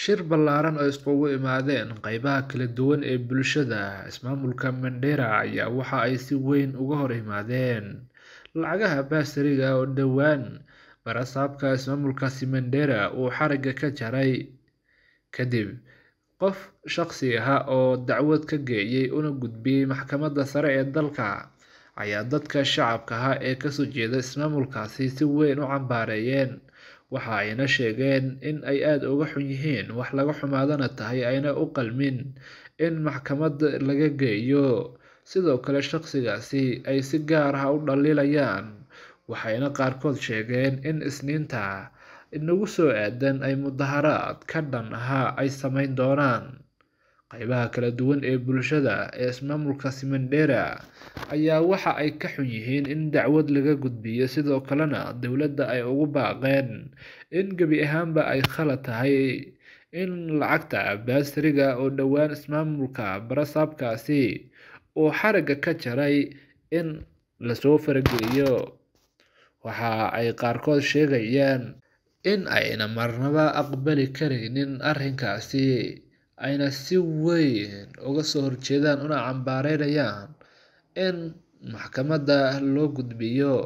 shir ballaaran oo iskugu imaadeen qeybaha kala duwan ee bulshada ismaamulka mandera ayaa waxa ay si weyn uga hor imaadeen lacagaha baasariga oo dhowaan barasaabka ismaamulkaasi mandera uu xariga ka jaray kadib qof shaqsi ahaa oo dacwad ka geeyey una gudbiyey maxkamadda sare ee dalka ayaa dadka shacabka ahaa ee kasoo jeeda ismaamulkaasi si weyn u cambaareeyeen waxa ayna sheegeen in ay aada uga xun yihiin wax laga xumaadana tahay ayna u qalmin in maxkamad laga geeyo sidoo kale shaqsigaasi ay si gaar ah u dhaliilayaan waxayna qaarkood sheegeen in isniinta inagu soo aadan ay mudaharaad ka dhan aha ay samayn doonaan Qaybaha kala duwan ee bulshada ee ismaamulka simandhera ayaa waxa ay ka xun yihiin in dacwad laga gudbiyo sidoo kalena dowladda ay ugu baaqeen in gebi ahaanba ay khalad tahay in lacagta baasriga oo dhowaan ismaamulka barasaabkaasi uu xariga ka jaray in lasoo farageliyo waxa ay qaarkood sheegayaan in ayna marnaba aqbali karaynin arrinkaasi ayna si weyn uga soo horjeedaan una cambaareynayaan in maxkamadda loo gudbiyo